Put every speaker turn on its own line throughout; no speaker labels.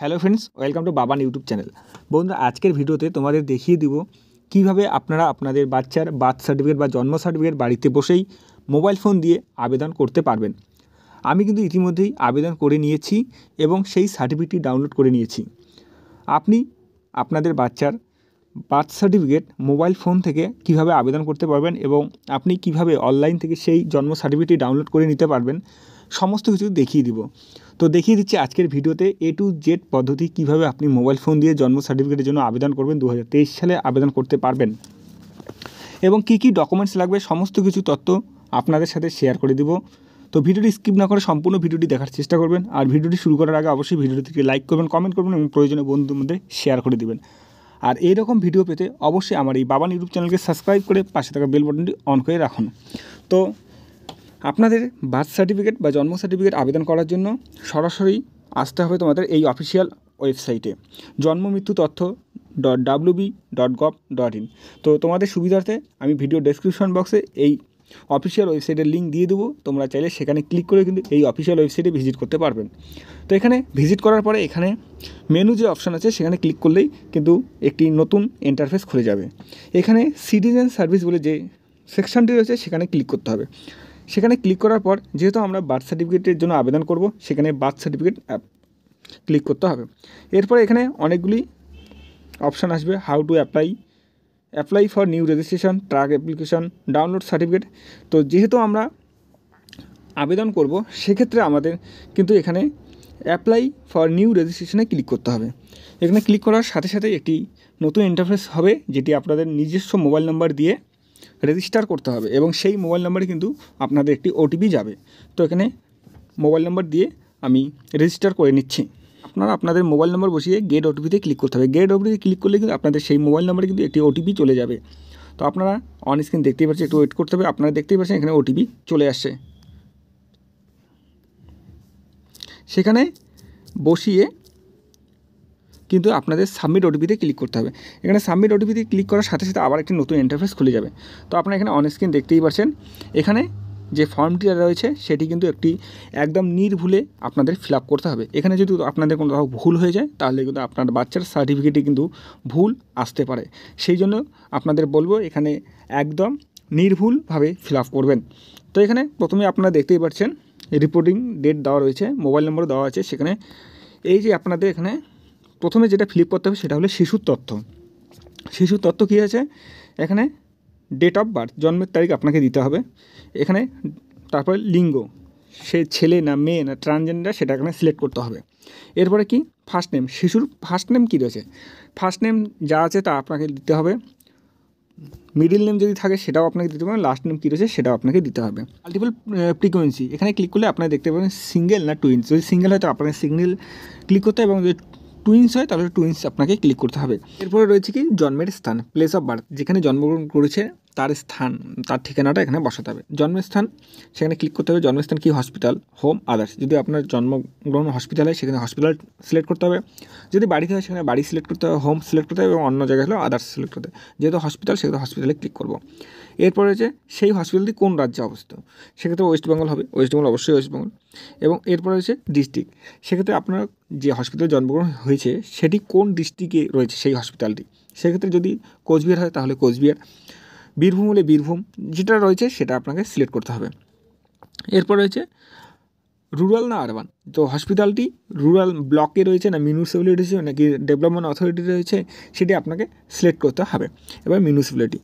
hello friends welcome to Baban YouTube channel বন্ধুরা আজকের ভিডিওতে তোমাদের দেখিয়ে দিব কিভাবে আপনারা আপনাদের বাচ্চার বার্থ সার্টিফিকেট বা জন্ম সার্টিফিকেট বাড়িতে বসেই মোবাইল ফোন দিয়ে আবেদন করতে পারবেন আমি কিন্তু ইতিমধ্যেই আবেদন করে নিয়েছি এবং সেই সার্টিফিকেটটি ডাউনলোড করে নিয়েছি আপনি আপনাদের বাচ্চার বার্থ সার্টিফিকেট মোবাইল ফোন থেকে কিভাবে আবেদন করতে পারবেন এবং আপনি কিভাবে অনলাইন থেকে সেই জন্ম সার্টিফিকেটটি ডাউনলোড করে নিতে পারবেন সমস্ত কিছু দেখিয়ে দিব তো দেখিয়ে দিচ্ছি আজকের ভিডিওতে এ টু জেড পদ্ধতি কিভাবে আপনি মোবাইল ফোন দিয়ে জন্ম সার্টিফিকেটের জন্য আবেদন করবেন দু সালে আবেদন করতে পারবেন এবং কি কি ডকুমেন্টস লাগবে সমস্ত কিছু তথ্য আপনাদের সাথে শেয়ার করে দিব তো ভিডিওটি স্কিপ না করে সম্পূর্ণ ভিডিওটি দেখার চেষ্টা করবেন আর ভিডিওটি শুরু করার আগে অবশ্যই ভিডিওটিকে লাইক করবেন কমেন্ট করবেন এবং প্রয়োজনীয় বন্ধুর মধ্যে শেয়ার করে দেবেন আর এইরকম ভিডিও পেতে অবশ্যই আমার এই বাবান ইউটিউব চ্যানেলকে সাবস্ক্রাইব করে পাশে থাকা বেল বাটনটি অন করে রাখুন তো আপনাদের বার্থ সার্টিফিকেট বা জন্ম সার্টিফিকেট আবেদন করার জন্য সরাসরি আসতে হবে তোমাদের এই অফিসিয়াল ওয়েবসাইটে জন্ম মৃত্যু তথ্য dot W B dot gov dot in তো তোমাদের সুবিধার্থে আমি ভিডিও ডেসক্রিপশন বক্সে এই অফিসিয়াল ওয়েবসাইটের লিঙ্ক দিয়ে দেবো তোমরা চাইলে সেখানে ক্লিক করে কিন্তু এই অফিসিয়াল ওয়েবসাইটে ভিজিট করতে পারবেন তো এখানে ভিজিট করার পরে এখানে মেনু যে অপশান আছে সেখানে ক্লিক করলেই কিন্তু একটি নতুন ইন্টারফেস খুলে যাবে এখানে সিটিজেন সার্ভিস বলে যে সেকশনটি রয়েছে সেখানে ক্লিক করতে হবে সেখানে ক্লিক করার পর যেহেতু আমরা বার্থ সার্টিফিকেটের জন্য আবেদন করব সেখানে বার্থ সার্টিফিকেট অ্যাপ ক্লিক করতে হবে এরপরে এখানে অনেকগুলি অপশান আসবে how to apply apply for new registration track application download certificate তো যেহেতু আমরা আবেদন করব সেক্ষেত্রে আমাদের কিন্তু এখানে অ্যাপ্লাই ফর নিউ রেজিস্ট্রেশনে ক্লিক করতে হবে এখানে ক্লিক করার সাথে সাথে একটি নতুন ইন্টারফেস হবে যেটি আপনাদের নিজস্ব মোবাইল নাম্বার দিয়ে রেজিস্টার করতে হবে এবং সেই মোবাইল নম্বরে কিন্তু আপনাদের একটি ওটিপি যাবে তো এখানে মোবাইল নাম্বার দিয়ে আমি রেজিস্টার করে নিচ্ছি আপনারা আপনাদের মোবাইল নাম্বার বসিয়ে গেট ওটিপি তে ক্লিক করতে হবে গেট ওটিপি ক্লিক করলে আপনাদের সেই মোবাইল নম্বরে কিন্তু একটি ওটিপি চলে যাবে তো আপনারা অন স্ক্রিন দেখতেই পাচ্ছেন একটু ওয়েট করতে হবে আপনারা দেখতেই পাচ্ছেন এখানে ওটিপি চলে আসে সেখানে বসিয়ে কিন্তু আপনাদের সাবমিট ওটিপিতে ক্লিক করতে হবে এখানে সাবমিট ওটিপিতে ক্লিক করার সাথে সাথে আবার একটি নতুন ইন্টারফেস খুলে যাবে তো আপনারা এখানে অনস্ক্রিন স্ক্রিন দেখতেই পাচ্ছেন এখানে যে ফর্মটি রয়েছে সেটি কিন্তু একটি একদম নির্ভুলে আপনাদের ফিল করতে হবে এখানে যদি আপনাদের কোনো কোথাও ভুল হয়ে যায় তাহলে কিন্তু আপনার বাচ্চার সার্টিফিকেটে কিন্তু ভুল আসতে পারে সেই জন্য আপনাদের বলবো এখানে একদম নির্ভুলভাবে ফিল করবেন তো এখানে প্রথমে আপনারা দেখতেই পাচ্ছেন রিপোর্টিং ডেট দেওয়া রয়েছে মোবাইল নম্বর দেওয়া আছে সেখানে এই যে আপনাদের এখানে প্রথমে যেটা ফিলিপ করতে হবে সেটা হলো শিশুর তথ্য শিশুর তথ্য কী আছে এখানে ডেট অফ বার্থ জন্মের তারিখ আপনাকে দিতে হবে এখানে তারপরে লিঙ্গ সে ছেলে না মেয়ে না ট্রানজেন্ডার সেটা এখানে সিলেক্ট করতে হবে এরপরে কি ফার্স্ট নেম শিশুর ফার্স্ট নেম কী রয়েছে ফার্স্ট নেম যা আছে তা আপনাকে দিতে হবে মিডিল নেম যদি থাকে সেটাও আপনাকে দিতে পারবেন লাস্ট নেম কী রয়েছে সেটাও আপনাকে দিতে হবে মাল্টিপল ফ্রিকোয়েন্সি এখানে ক্লিক করলে আপনারা দেখতে পাবেন সিঙ্গেল না টুইন্স যদি সিঙ্গেল হয় তো আপনার সিঙ্গেল ক্লিক করতে হবে এবং যদি টুইন্স হয় তাহলে টুইন্স আপনাকে ক্লিক করতে হবে এরপরে রয়েছে কি জন্মের স্থান প্লেস অফ বার্থ যেখানে জন্মগ্রহণ করেছে তার স্থান তার ঠিকানাটা এখানে বসাতে হবে জন্মস্থান সেখানে ক্লিক করতে হবে জন্মস্থান কি হসপিটাল হোম আদার্স যদি আপনার জন্মগ্রহণ হসপিটাল হয় সেখানে হসপিটাল সিলেক্ট করতে হবে যদি বাড়িতে হয় সেখানে বাড়ি সিলেক্ট করতে হবে হোম সিলেক্ট করতে হবে এবং অন্য জায়গায় হলেও আদার্স সিলেক্ট করতে হবে যেহেতু হসপিটাল সেহেতু হসপিটালে ক্লিক করব এরপরে যে সেই হসপিটালটি কোন রাজ্যে অবস্থিত সেক্ষেত্রে ওয়েস্ট বেঙ্গল হবে ওয়েস্টবেঙ্গল বেঙ্গল অবশ্যই ওয়েস্ট বেঙ্গল এবং এরপরে রয়েছে ডিস্ট্রিক্ট সেক্ষেত্রে আপনার যে হসপিটালে জন্মগ্রহণ হয়েছে সেটি কোন ডিস্ট্রিক্টে রয়েছে সেই হসপিটালটি সেক্ষেত্রে যদি কোচবিহার হয় তাহলে কোচবিহার বীরভূম হলে বীরভূম যেটা রয়েছে সেটা আপনাকে সিলেক্ট করতে হবে এরপর রয়েছে রুরাল না আরবান তো হসপিটালটি রুরাল ব্লকে রয়েছে না মিউনিসিপ্যালিটি রয়েছে নাকি ডেভেলপমেন্ট অথরিটি রয়েছে সেটি আপনাকে সিলেক্ট করতে হবে এবার মিউনিসিপ্যালিটি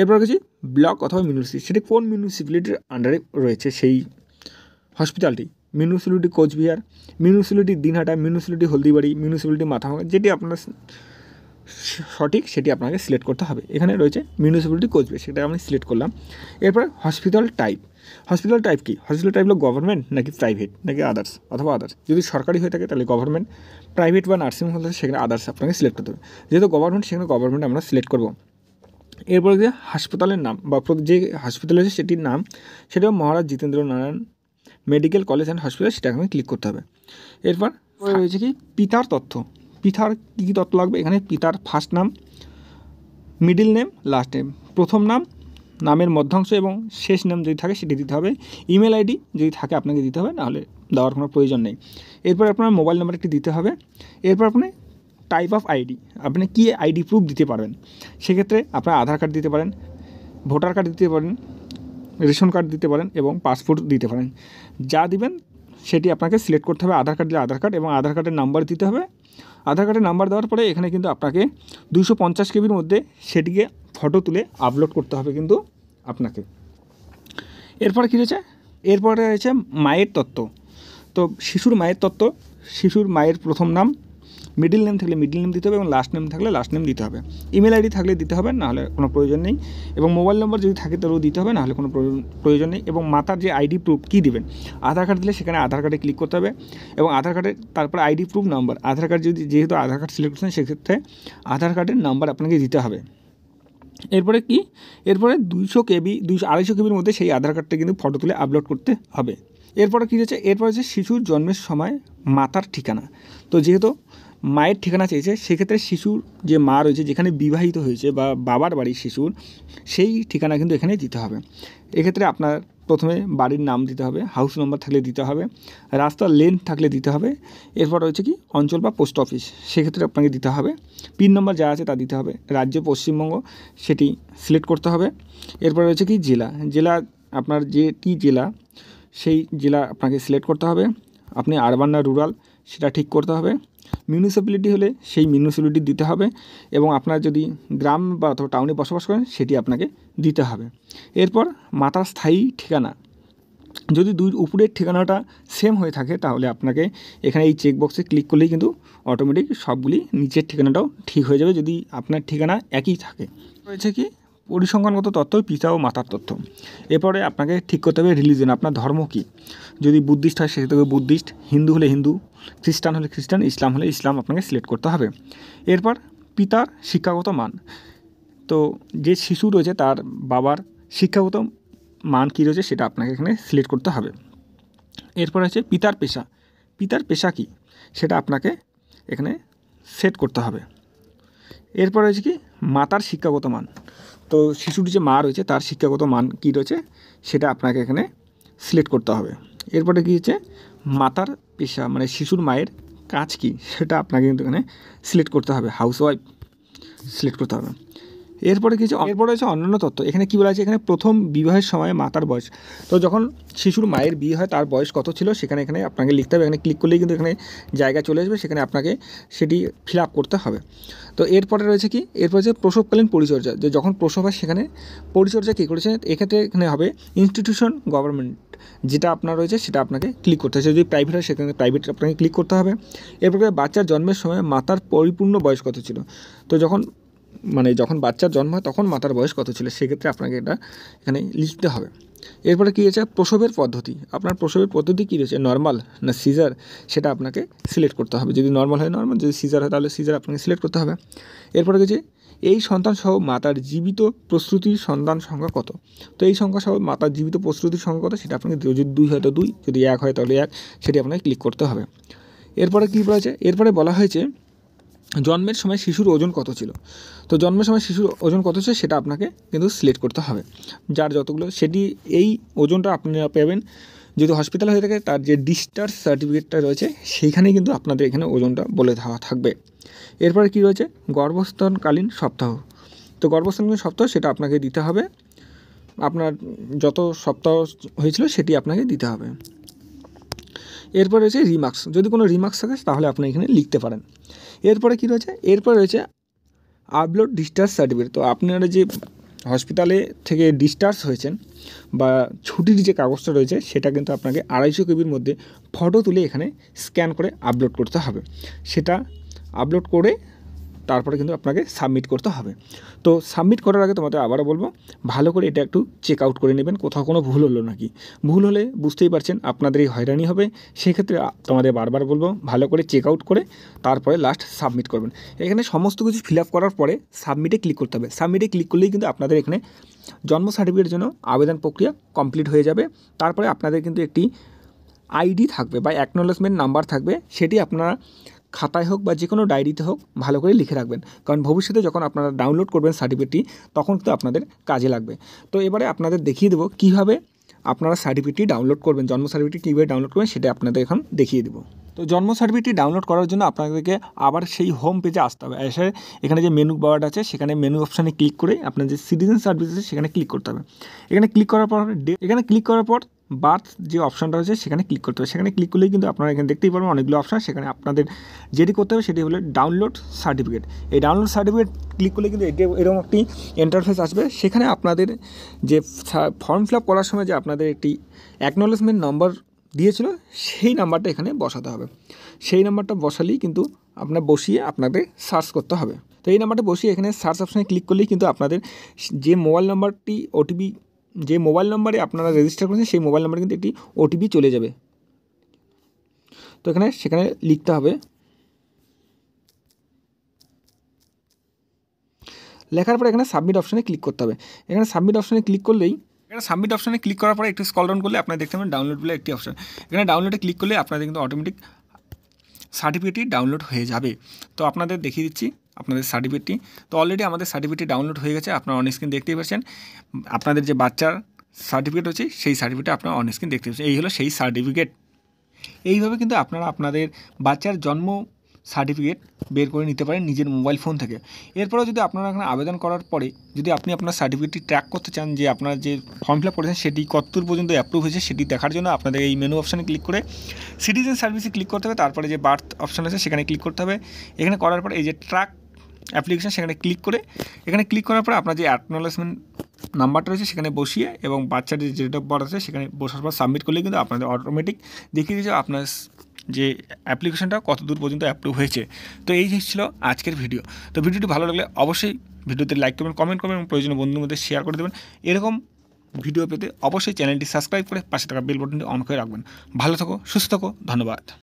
এরপর কিছু ব্লক অথবা মিউনিসিপ্যালিটি সেটি কোন মিউনিসিপ্যালিটির আন্ডারে রয়েছে সেই হসপিটালটি municipality Coochbehar municipality Dinhata municipality Haldibari municipality মাথামা যেটি আপনার সঠিক সেটি আপনাকে সিলেক্ট করতে হবে এখানে রয়েছে মিউনিসিপ্যালিটি কোচবে সেটা আমি সিলেক্ট করলাম এরপর হসপিটাল টাইপ হসপিটাল টাইপ কি হসপিটাল টাইপ হলো গভর্নমেন্ট নাকি প্রাইভেট নাকি আদার্স অথবা আদার্স যদি সরকারি হয়ে থাকে তাহলে গভর্নমেন্ট প্রাইভেট বা নার্সিং হোম সেখানে আদার্স আপনাকে সিলেক্ট করতে হবে যেহেতু গভর্নমেন্ট সেখানে গভর্নমেন্ট আমরা সিলেক্ট করবো এরপরে যে হাসপাতালের নাম বা যে হাসপাতাল আছে সেটির নাম সেটা Maharaj Jitendra Narayan medical college and hospital সেটাকে আমি ক্লিক করতে হবে এরপর রয়েছে কি পিতার তথ্য পিতার কী কী তথ্য লাগবে এখানে পিতার ফার্স্ট নাম মিডিল নেম লাস্ট নেম প্রথম নাম নামের মধ্যাংশ এবং শেষ নাম যদি থাকে সেটি দিতে হবে ইমেল আইডি যদি থাকে আপনাকে দিতে হবে নাহলে দেওয়ার কোনো প্রয়োজন নেই এরপর আপনার মোবাইল নাম্বার একটি দিতে হবে এরপর আপনি টাইপ অফ আইডি আপনি কী আইডি প্রুফ দিতে পারবেন সেক্ষেত্রে আপনার আধার কার্ড দিতে পারেন ভোটার কার্ড দিতে পারেন রেশন কার্ড দিতে পারেন এবং পাসপোর্ট দিতে পারেন যা দিবেন সেটি আপনাকে সিলেক্ট করতে হবে আধার কার্ড দিলে আধার কার্ড এবং আধার কার্ডের নাম্বার দিতে হবে আধার কার্ডের নাম্বার দেওয়ার পরে এখানে কিন্তু আপনাকে দুশো পঞ্চাশ কেবির মধ্যে সেটিকে ফটো তুলে আপলোড করতে হবে কিন্তু আপনাকে এরপরে কী রয়েছে এরপরে রয়েছে মায়ের তত্ত্ব তো শিশুর মায়ের তত্ত্ব শিশুর মায়ের প্রথম নাম মিডিল নেম থাকলে মিডিল নেম দিতে হবে এবং লাস্ট নেম থাকলে লাস্ট নেম দিতে হবে ইমেল আইডি থাকলে দিতে হবে নাহলে কোনো প্রয়োজন নেই এবং মোবাইল নম্বর যদি থাকে তাহলেও দিতে হবে নাহলে কোনো প্রয়োজন নেই এবং মাতার যে আইডি প্রুফ কী দেবেন আধার কার্ড দিলে সেখানে আধার কার্ডে ক্লিক করতে হবে এবং আধার কার্ডে তারপর ID proof number Aadhaar card যদি যেহেতু আধার কার্ড সিলেক্ট করছেন সেক্ষেত্রে আধার কার্ডের নাম্বার আপনাকে দিতে হবে এরপরে কি এরপরে দুইশো কেবি দুইশো আড়াইশো কেবির মধ্যে সেই আধার কার্ডটা কিন্তু ফটো তুলে আপলোড করতে হবে এরপরে কী হচ্ছে এরপরে হচ্ছে শিশুর জন্মের সময় মাতার ঠিকানা তো যেহেতু মায়ের ঠিকানা চেয়েছে সেক্ষেত্রে শিশুর যে মা রয়েছে যেখানে বিবাহিত হয়েছে বা বাবার বাড়ির শিশুর সেই ঠিকানা কিন্তু এখানে দিতে হবে এক্ষেত্রে আপনার প্রথমে বাড়ির নাম দিতে হবে হাউস নম্বর থাকলে দিতে হবে রাস্তার লেন্থ থাকলে দিতে হবে এরপর রয়েছে কি অঞ্চল বা পোস্ট অফিস সেক্ষেত্রে আপনাকে দিতে হবে পিন নম্বর যা আছে তা দিতে হবে রাজ্য পশ্চিমবঙ্গ সেটি সিলেক্ট করতে হবে এরপর রয়েছে কি জেলা জেলা আপনার যে কী জেলা সেই জেলা আপনাকে সিলেক্ট করতে হবে আপনি আরবান না রুরাল সেটা ঠিক করতে হবে মিউনিসিপ্যালিটি হলে সেই মিউনিসিপ্যালিটি দিতে হবে এবং আপনার যদি গ্রাম বা অথবা টাউনে বসবাস করেন সেটি আপনাকে দিতে হবে এরপর মাতার স্থায়ী ঠিকানা যদি দুই উপরের ঠিকানাটা সেম হয়ে থাকে তাহলে আপনাকে এখানে এই চেকবক্সে ক্লিক করলেই কিন্তু অটোমেটিক সবগুলি নিচের ঠিকানাটাও ঠিক হয়ে যাবে যদি আপনার ঠিকানা একই থাকে রয়েছে কি পরিসংখ্যানগত তথ্য পিতা ও মাতার তথ্য এরপরে আপনাকে ঠিক করতে হবে রিলিজন আপনার ধর্ম কী যদি বুদ্ধিস্ট হয় সেক্ষেত্রে বুদ্ধিস্ট হিন্দু হলে হিন্দু খ্রিস্টান হলে খ্রিস্টান ইসলাম হলে ইসলাম আপনাকে সিলেক্ট করতে হবে এরপর পিতার শিক্ষাগত মান তো যে শিশু রয়েছে তার বাবার শিক্ষাগত মান কী রয়েছে সেটা আপনাকে এখানে সিলেক্ট করতে হবে এরপর আছে পিতার পেশা পিতার পেশা কি সেটা আপনাকে এখানে সেট করতে হবে এরপর রয়েছে কি মাতার শিক্ষাগত মান তো শিশুটি যে মা রয়েছে তার শিক্ষাগত মান কী রয়েছে সেটা আপনাকে এখানে সিলেক্ট করতে হবে এরপরে কী হচ্ছে মাতার পেশা মানে শিশুর মায়ের কাজ কি সেটা আপনাকে কিন্তু এখানে সিলেক্ট করতে হবে হাউস ওয়াইফ সিলেক্ট করতে হবে এরপরে কিছু এরপরে আছে অন্যান্য তথ্য এখানে কী বলা আছে এখানে প্রথম বিবাহের সময় মাতার বয়স তো যখন শিশুর মায়ের বিয়ে হয় তার বয়স কত ছিল সেখানে এখানে আপনাকে লিখতে হবে এখানে ক্লিক করলেই কিন্তু এখানে জায়গা চলে আসবে সেখানে আপনাকে সেটি ফিল আপ করতে হবে তো এরপরে রয়েছে কি এরপরে যে প্রসবকালীন পরিচর্যা যে যখন প্রসব হয় সেখানে পরিচর্যা কী করেছে এক্ষেত্রে এখানে হবে ইনস্টিটিউশন গভর্নমেন্ট যেটা আপনার রয়েছে সেটা আপনাকে ক্লিক করতে হবে যদি প্রাইভেট হয় সেখানে প্রাইভেট আপনাকে ক্লিক করতে হবে এরপরে বাচ্চার জন্মের সময় মাতার পরিপূর্ণ বয়স কত ছিল তো যখন মানে যখন বাচ্চার জন্ম হয় তখন মাতার বয়স কত ছিল সেক্ষেত্রে আপনাকে এটা এখানে লিখতে হবে এরপরে কী আছে প্রসবের পদ্ধতি আপনার প্রসবের পদ্ধতি কী রয়েছে নর্মাল না সিজার সেটা আপনাকে সিলেক্ট করতে হবে যদি নর্মাল হয় নর্মাল যদি সিজার হয় তাহলে সিজার আপনাকে সিলেক্ট করতে হবে এরপরে কী এই সন্তানসহ মাতার জীবিত প্রস্তুতির সন্তান সংখ্যা কত তো এই সংখ্যা সহ মাতার জীবিত প্রস্তুতির সংখ্যা কত সেটা আপনাকে যদি দুই হয় তো দুই যদি এক হয় তাহলে এক সেটি আপনাকে ক্লিক করতে হবে এরপরে কী বলা হয়েছে এরপরে বলা হয়েছে জন্মের সময় শিশুর ওজন কত ছিল তো জন্মের সময় শিশুর ওজন কত ছিল সেটা আপনাকে কিন্তু সিলেক্ট করতে হবে যার যতগুলো সেটি এই ওজনটা আপনারা পাবেন যদি হসপিটাল হয়ে থাকে তার যে ডিসচার্জ সার্টিফিকেটটা রয়েছে সেইখানেই কিন্তু আপনাদের এখানে ওজনটা বলে দেওয়া থাকবে এরপরে কি রয়েছে গর্ভস্থানকালীন সপ্তাহ তো গর্ভস্থানকালীন সপ্তাহ সেটা আপনাকে দিতে হবে আপনার যত সপ্তাহ হয়েছিল সেটি আপনাকে দিতে হবে এরপরে রয়েছে রিমার্কস যদি কোনো রিমার্কস থাকে তাহলে আপনি এখানে লিখতে পারেন এরপরে কি রয়েছে এরপরে রয়েছে আপলোড ডিসচার্জ সার্টিফিকেট তো আপনারা যে হসপিটালে থেকে ডিসচার্জ হয়েছেন বা ছুটির যে কাগজটা রয়েছে সেটা কিন্তু আপনাকে আড়াইশো কেবির মধ্যে ফটো তুলে এখানে স্ক্যান করে আপলোড করতে হবে সেটা আপলোড করে তারপরে কিন্তু আপনাকে সাবমিট করতে হবে তো সাবমিট করার আগে তোমাদের আবারও বলবো ভালো করে এটা একটু চেক আউট করে নেবেন কোথাও কোনো ভুল হলো নাকি ভুল হলে বুঝতেই পারছেন আপনাদেরই হয়রানি হবে সেক্ষেত্রে তোমাদের বারবার বলবো ভালো করে চেক আউট করে তারপরে লাস্ট সাবমিট করবেন এখানে সমস্ত কিছু ফিল আপ করার পরে সাবমিটে ক্লিক করতে হবে সাবমিটে ক্লিক করলেই কিন্তু আপনাদের এখানে জন্ম সার্টিফিকেটের জন্য আবেদন প্রক্রিয়া কমপ্লিট হয়ে যাবে তারপরে আপনাদের কিন্তু একটি আইডি থাকবে বা অ্যাকনোলেজমেন্ট নাম্বার থাকবে সেটি আপনারা খাতায় হোক বা যে কোনো ডায়েরিতে হোক ভালো করে লিখে রাখবেন কারণ ভবিষ্যতে যখন আপনারা ডাউনলোড করবেন সার্টিফিকেটটি তখন তো আপনাদের কাজে লাগবে তো এবারে আপনাদের দেখিয়ে দেবো কীভাবে আপনারা সার্টিফিকেটটি ডাউনলোড করবেন জন্ম সার্টিফিকেট কীভাবে ডাউনলোড করবেন সেটা আপনাদের এখন দেখিয়ে দেবো তো জন্ম সার্টিফিকেটটি ডাউনলোড করার জন্য আপনাদেরকে আবার সেই হোম পেজে আসতে হবে এসে এখানে যে মেনু বার্ড আছে সেখানে মেনু অপশানে ক্লিক করে আপনার যে সিটিজেন সার্ভিস আছে সেখানে ক্লিক করতে হবে এখানে ক্লিক করার পর এখানে ক্লিক করার পর বার্থ যে অপশানটা রয়েছে সেখানে ক্লিক করতে হবে সেখানে ক্লিক করলেই কিন্তু আপনারা এখানে দেখতেই পারবেন অনেকগুলো অপশান সেখানে আপনাদের যেটি করতে হবে সেটি হলো ডাউনলোড সার্টিফিকেট এই ডাউনলোড সার্টিফিকেট ক্লিক করলে কিন্তু এরকম একটি ইন্টারফেস আসবে সেখানে আপনাদের যে ফর্ম ফিল আপ করার সময় যে আপনাদের একটি অ্যাকনোলেজমেন্ট নম্বর দিয়েছিল সেই নাম্বারটা এখানে বসাতে হবে সেই নাম্বারটা বসালেই কিন্তু আপনার বসিয়ে আপনাদের সার্চ করতে হবে তো এই নাম্বারটা বসিয়ে এখানে সার্চ অপশানে ক্লিক করলেই কিন্তু আপনাদের যে মোবাইল নাম্বারটি ওটিপি যে মোবাইল নাম্বারে আপনারা রেজিস্টার করছেন সেই মোবাইল নাম্বারকে কিন্তু একটি ওটিপি চলে যাবে তো এখানে সেখানে লিখতে হবে লেখার পরে এখানে সাবমিট অপশনে ক্লিক করতে হবে এখানে সাবমিট অপশনে ক্লিক করলেই এখানে সাবমিট অপশনে ক্লিক করার পরে একটু স্ক্রল ডাউন করলে আপনারা দেখতে পাবেন ডাউনলোড বলে একটি অপশন এখানে ডাউনলোড এ ক্লিক করলে আপনাদের কিন্তু অটোমেটিক সার্টিফিকেট ডাউনলোড হয়ে যাবে তো আপনাদের দেখিয়ে দিচ্ছি আপনাদের সার্টিফিকেটটি তো অলরেডি আমাদের সার্টিফিকেটটি ডাউনলোড হয়ে গেছে আপনারা স্ক্রিন দেখতেই পাচ্ছেন আপনাদের যে বাচ্চার সার্টিফিকেট হচ্ছে সেই সার্টিফিকেট আপনারা স্ক্রিন দেখতে পাচ্ছেন এই হলো সেই সার্টিফিকেট এইভাবে কিন্তু আপনারা আপনাদের বাচ্চার জন্ম সার্টিফিকেট বের করে নিতে পারেন নিজের মোবাইল ফোন থেকে এরপরেও যদি আপনারা এখানে আবেদন করার পরে যদি আপনি আপনার সার্টিফিকেটটি ট্র্যাক করতে চান যে আপনার যে ফর্ম ফিল আপ করেছেন সেটি কতদূর পর্যন্ত অ্যাপ্রুভ হয়েছে সেটি দেখার জন্য আপনাদের এই মেনু অপশানে ক্লিক করে সিটিজেন সার্ভিসে ক্লিক করতে হবে তারপরে যে বার্থ অপশান আছে সেখানে ক্লিক করতে হবে এখানে করার পর এই যে ট্র্যাক অ্যাপ্লিকেশান সেখানে ক্লিক করে এখানে ক্লিক করার পরে আপনার যে অ্যাকনোলেজমেন্ট নাম্বারটা রয়েছে সেখানে বসিয়ে এবং বাচ্চার যে ডেট অফ বার্থ আছে সেখানে বসার পর সাবমিট করলে কিন্তু আপনাদের অটোমেটিক দেখিয়ে দিয়েছে আপনার যে অ্যাপ্লিকেশনটা কত দূর পর্যন্ত অ্যাপ্রুভ হয়েছে তো এই ছিল আজকের ভিডিও তো ভিডিওটি ভালো লাগলে অবশ্যই ভিডিওতে লাইক করবেন কমেন্ট করবেন এবং প্রয়োজনীয় বন্ধুর মধ্যে শেয়ার করে দেবেন এরকম ভিডিও পেতে অবশ্যই চ্যানেলটি সাবস্ক্রাইব করে পাশে থাকা বেল বটনটি অন করে রাখবেন ভালো থাকো সুস্থ থাকো ধন্যবাদ